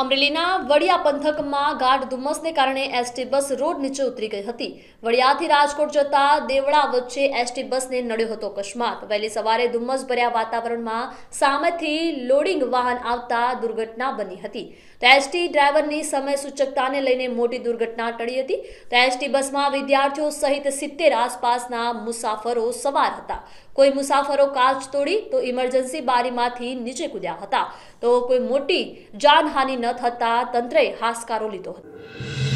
અમરેલીના વડિયા પંથકમાં ગાઢ ધુમ્મસને કારણે એસટી બસ રોડ નીચે ઉતરી ગઈ હતી વડિયાથી રાજકોટ જતા દેવડા વચ્ચે એસટી બસને નડ્યો હતો અકસ્માત વહેલી સવારે ધુમ્મસ ભર્યા વાતાવરણમાં સામેથી લોડિંગ વાહન આવતા દુર્ઘટના બની હતી તો એસટી ડ્રાઈવરની સમય સૂચકતાને લઈને મોટી દુર્ઘટના ટળી હતી તો એસટી બસમાં વિદ્યાર્થીઓ સહિત સિત્તેર આસપાસના મુસાફરો સવાર હતા કોઈ મુસાફરો કાચ તોડી તો ઇમરજન્સી બારીમાંથી નીચે કૂદ્યા હતા તો કોઈ મોટી જાનહાનિ ન तंत्रे हासकारो हता